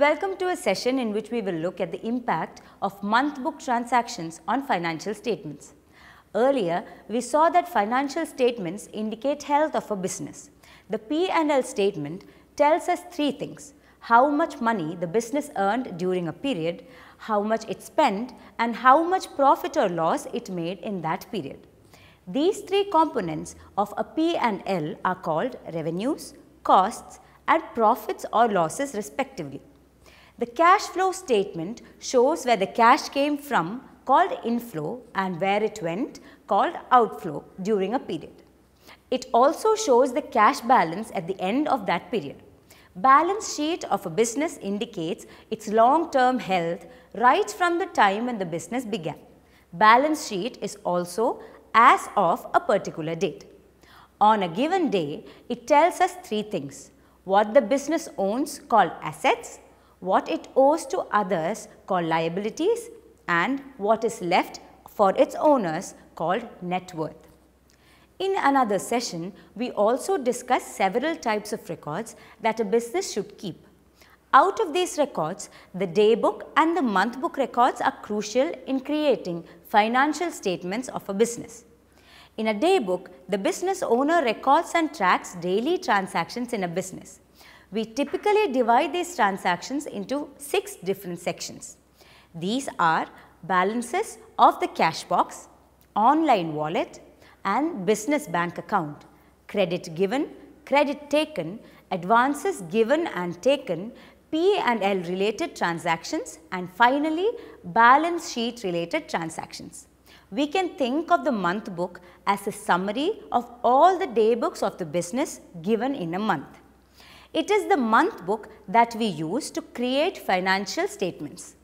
Welcome to a session in which we will look at the impact of month book transactions on financial statements. Earlier, we saw that financial statements indicate health of a business. The P&L statement tells us three things, how much money the business earned during a period, how much it spent and how much profit or loss it made in that period. These three components of a P&L are called revenues, costs and profits or losses respectively. The cash flow statement shows where the cash came from called inflow and where it went called outflow during a period. It also shows the cash balance at the end of that period. Balance sheet of a business indicates its long-term health right from the time when the business began. Balance sheet is also as of a particular date. On a given day, it tells us three things. What the business owns called assets, what it owes to others called liabilities and what is left for its owners called net worth. In another session, we also discuss several types of records that a business should keep. Out of these records, the daybook and the monthbook records are crucial in creating financial statements of a business. In a daybook, the business owner records and tracks daily transactions in a business. We typically divide these transactions into six different sections. These are balances of the cash box, online wallet and business bank account, credit given, credit taken, advances given and taken, P and L related transactions and finally balance sheet related transactions. We can think of the month book as a summary of all the day books of the business given in a month. It is the month book that we use to create financial statements.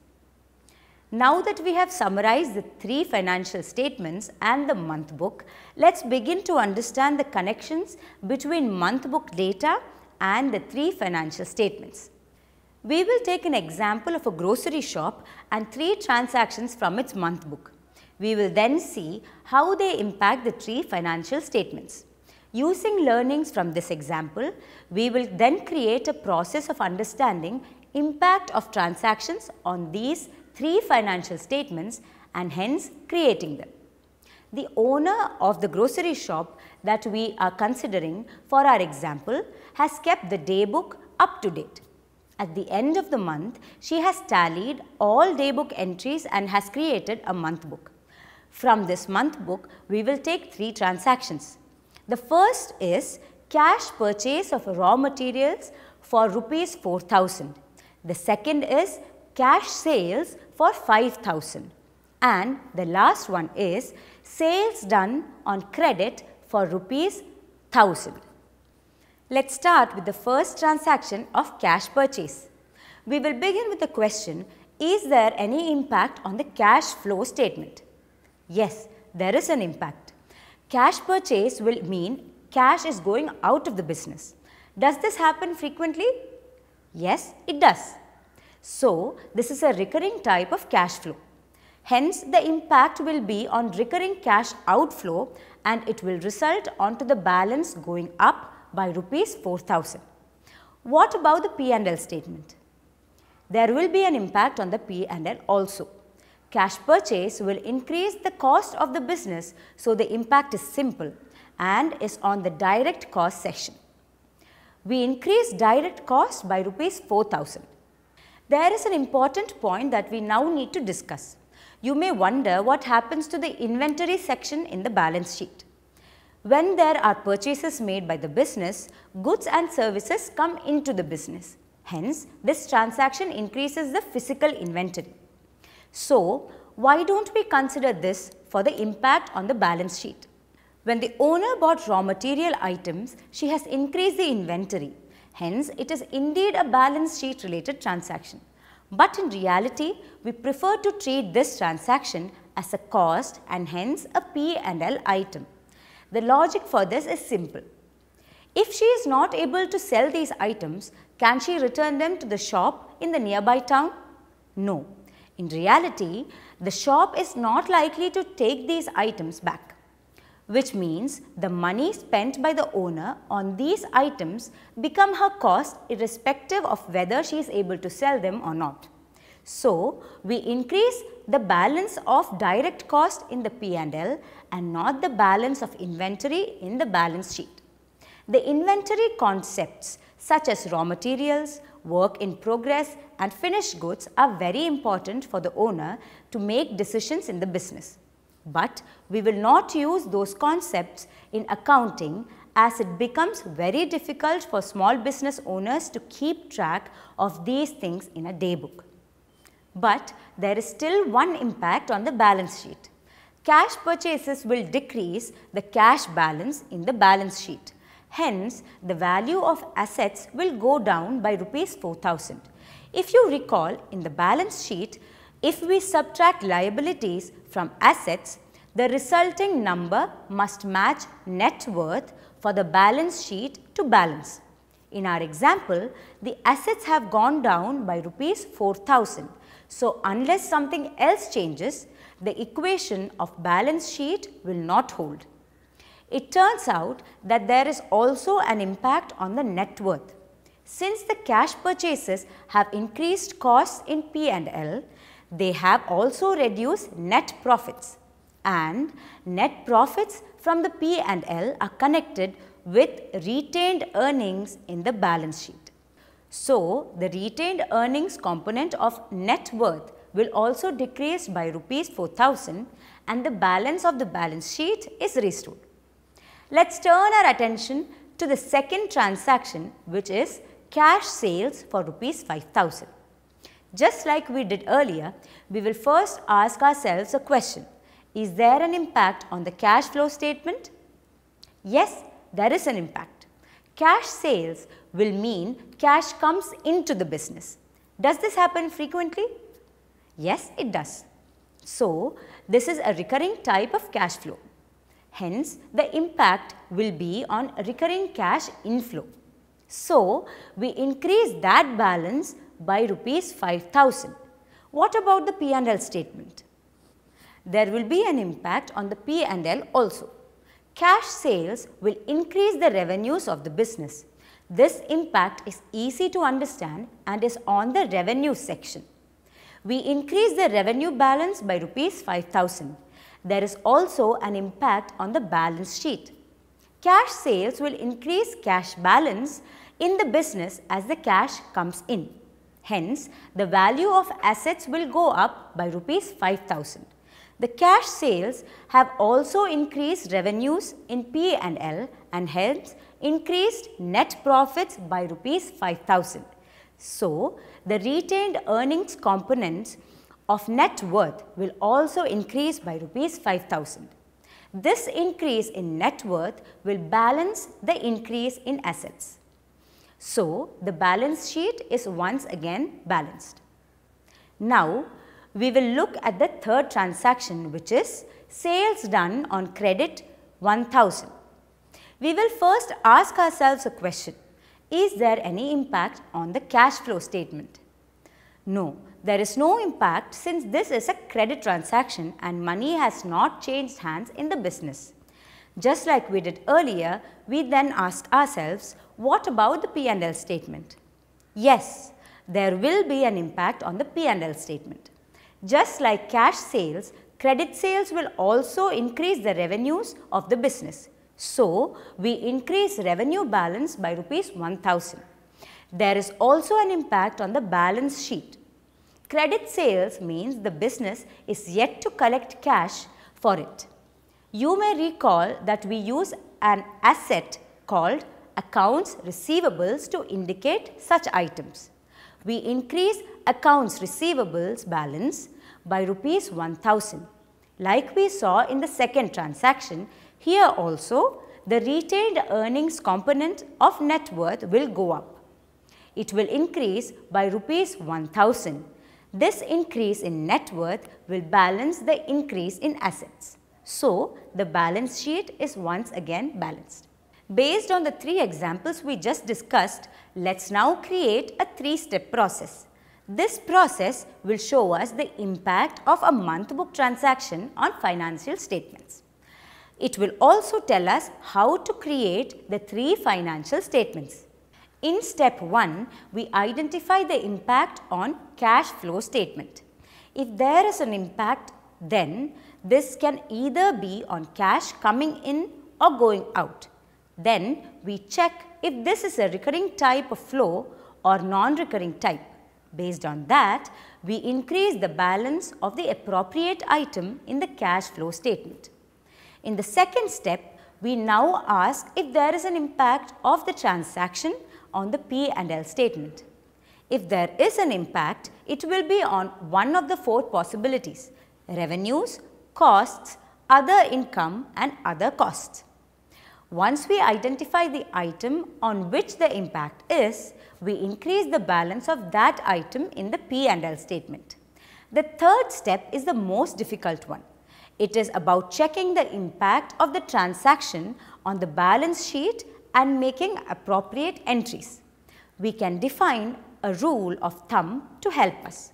Now that we have summarized the three financial statements and the month book, let's begin to understand the connections between month book data and the three financial statements. We will take an example of a grocery shop and three transactions from its month book. We will then see how they impact the three financial statements. Using learnings from this example, we will then create a process of understanding impact of transactions on these three financial statements and hence creating them. The owner of the grocery shop that we are considering for our example has kept the daybook up to date. At the end of the month, she has tallied all daybook entries and has created a month book. From this month book, we will take three transactions the first is cash purchase of raw materials for rupees 4000. The second is cash sales for 5000. And the last one is sales done on credit for rupees 1000. Let's start with the first transaction of cash purchase. We will begin with the question, is there any impact on the cash flow statement? Yes, there is an impact Cash purchase will mean cash is going out of the business. Does this happen frequently? Yes, it does. So, this is a recurring type of cash flow. Hence, the impact will be on recurring cash outflow and it will result onto the balance going up by rupees 4000. What about the P&L statement? There will be an impact on the P&L also. Cash purchase will increase the cost of the business so the impact is simple and is on the direct cost section. We increase direct cost by rupees 4000. There is an important point that we now need to discuss. You may wonder what happens to the inventory section in the balance sheet. When there are purchases made by the business, goods and services come into the business. Hence, this transaction increases the physical inventory. So, why don't we consider this for the impact on the balance sheet? When the owner bought raw material items, she has increased the inventory. Hence, it is indeed a balance sheet related transaction. But in reality, we prefer to treat this transaction as a cost and hence a P&L item. The logic for this is simple. If she is not able to sell these items, can she return them to the shop in the nearby town? No. In reality, the shop is not likely to take these items back, which means the money spent by the owner on these items become her cost irrespective of whether she is able to sell them or not. So, we increase the balance of direct cost in the P&L and not the balance of inventory in the balance sheet. The inventory concepts such as raw materials, work in progress and finished goods are very important for the owner to make decisions in the business. But we will not use those concepts in accounting as it becomes very difficult for small business owners to keep track of these things in a daybook. But there is still one impact on the balance sheet. Cash purchases will decrease the cash balance in the balance sheet Hence, the value of assets will go down by rupees 4000. If you recall in the balance sheet, if we subtract liabilities from assets, the resulting number must match net worth for the balance sheet to balance. In our example, the assets have gone down by rupees 4000. So, unless something else changes, the equation of balance sheet will not hold. It turns out that there is also an impact on the net worth. Since the cash purchases have increased costs in P&L, they have also reduced net profits and net profits from the P&L are connected with retained earnings in the balance sheet. So, the retained earnings component of net worth will also decrease by rupees 4000 and the balance of the balance sheet is restored. Let's turn our attention to the second transaction which is cash sales for rupees 5000. Just like we did earlier, we will first ask ourselves a question. Is there an impact on the cash flow statement? Yes, there is an impact. Cash sales will mean cash comes into the business. Does this happen frequently? Yes, it does. So, this is a recurring type of cash flow. Hence, the impact will be on recurring cash inflow. So, we increase that balance by rupees 5000. What about the P&L statement? There will be an impact on the P&L also. Cash sales will increase the revenues of the business. This impact is easy to understand and is on the revenue section. We increase the revenue balance by rupees 5000 there is also an impact on the balance sheet. Cash sales will increase cash balance in the business as the cash comes in. Hence, the value of assets will go up by rupees 5000. The cash sales have also increased revenues in P&L and hence increased net profits by rupees 5000. So, the retained earnings components of net worth will also increase by rupees 5000. This increase in net worth will balance the increase in assets. So, the balance sheet is once again balanced. Now, we will look at the third transaction which is sales done on credit 1000. We will first ask ourselves a question, is there any impact on the cash flow statement? No, there is no impact since this is a credit transaction and money has not changed hands in the business. Just like we did earlier, we then asked ourselves, what about the P&L statement? Yes, there will be an impact on the P&L statement. Just like cash sales, credit sales will also increase the revenues of the business. So, we increase revenue balance by rupees 1000. There is also an impact on the balance sheet Credit sales means the business is yet to collect cash for it. You may recall that we use an asset called accounts receivables to indicate such items. We increase accounts receivables balance by rupees 1000. Like we saw in the second transaction, here also the retained earnings component of net worth will go up. It will increase by rupees 1000 this increase in net worth will balance the increase in assets. So, the balance sheet is once again balanced. Based on the three examples we just discussed, let's now create a three-step process. This process will show us the impact of a month book transaction on financial statements. It will also tell us how to create the three financial statements. In step 1, we identify the impact on cash flow statement. If there is an impact, then this can either be on cash coming in or going out. Then we check if this is a recurring type of flow or non-recurring type. Based on that, we increase the balance of the appropriate item in the cash flow statement. In the second step, we now ask if there is an impact of the transaction on the P and L statement. If there is an impact, it will be on one of the four possibilities revenues, costs, other income and other costs. Once we identify the item on which the impact is, we increase the balance of that item in the P and L statement. The third step is the most difficult one. It is about checking the impact of the transaction on the balance sheet and making appropriate entries. We can define a rule of thumb to help us.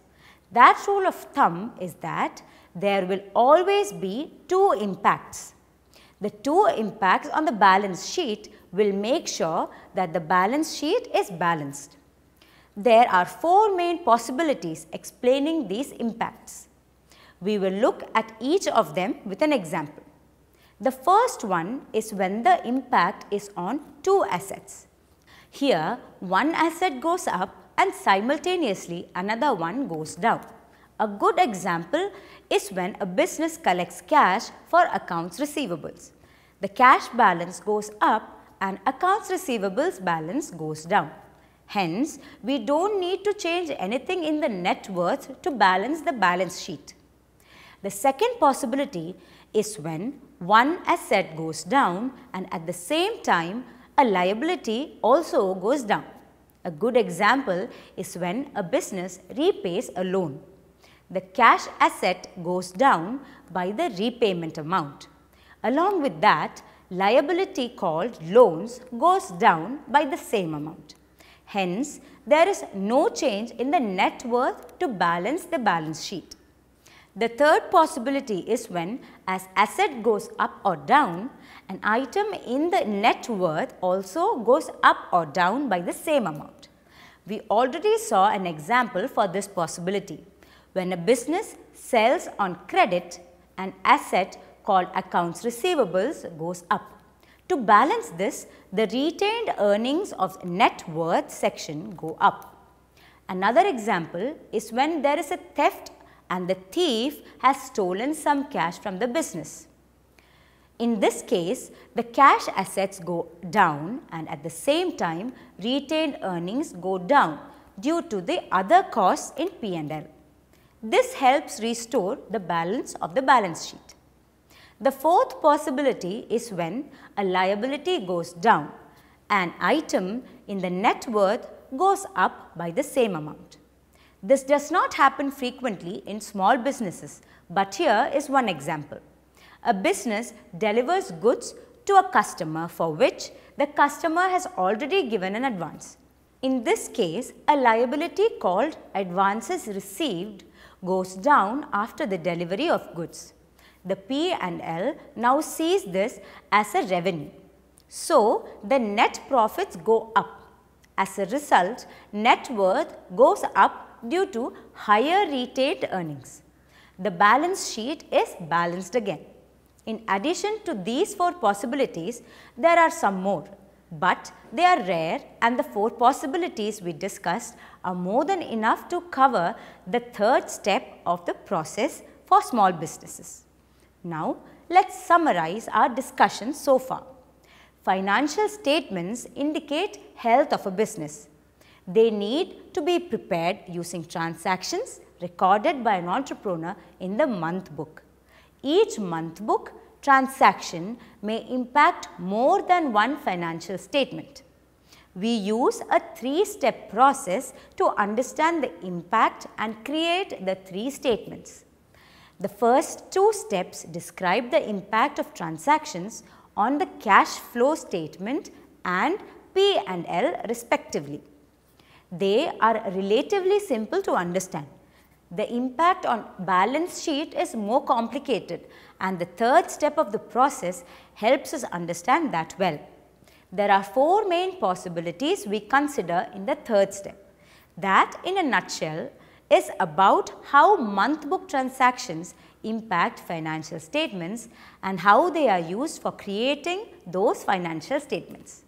That rule of thumb is that there will always be two impacts. The two impacts on the balance sheet will make sure that the balance sheet is balanced. There are four main possibilities explaining these impacts. We will look at each of them with an example. The first one is when the impact is on two assets. Here, one asset goes up and simultaneously another one goes down. A good example is when a business collects cash for accounts receivables. The cash balance goes up and accounts receivables balance goes down. Hence, we don't need to change anything in the net worth to balance the balance sheet. The second possibility is when one asset goes down and at the same time a liability also goes down. A good example is when a business repays a loan. The cash asset goes down by the repayment amount. Along with that, liability called loans goes down by the same amount. Hence, there is no change in the net worth to balance the balance sheet. The third possibility is when as asset goes up or down, an item in the net worth also goes up or down by the same amount. We already saw an example for this possibility. When a business sells on credit, an asset called accounts receivables goes up. To balance this, the retained earnings of net worth section go up. Another example is when there is a theft and the thief has stolen some cash from the business. In this case, the cash assets go down and at the same time retained earnings go down due to the other costs in P&L. This helps restore the balance of the balance sheet. The fourth possibility is when a liability goes down, an item in the net worth goes up by the same amount. This does not happen frequently in small businesses, but here is one example. A business delivers goods to a customer for which the customer has already given an advance. In this case, a liability called advances received goes down after the delivery of goods. The P and L now sees this as a revenue. So, the net profits go up. As a result, net worth goes up due to higher retained earnings. The balance sheet is balanced again. In addition to these four possibilities, there are some more, but they are rare and the four possibilities we discussed are more than enough to cover the third step of the process for small businesses. Now, let us summarize our discussion so far. Financial statements indicate health of a business. They need to be prepared using transactions recorded by an entrepreneur in the month book. Each month book transaction may impact more than one financial statement. We use a three-step process to understand the impact and create the three statements. The first two steps describe the impact of transactions on the cash flow statement and P and L respectively. They are relatively simple to understand. The impact on balance sheet is more complicated and the third step of the process helps us understand that well. There are four main possibilities we consider in the third step. That in a nutshell is about how month book transactions impact financial statements and how they are used for creating those financial statements.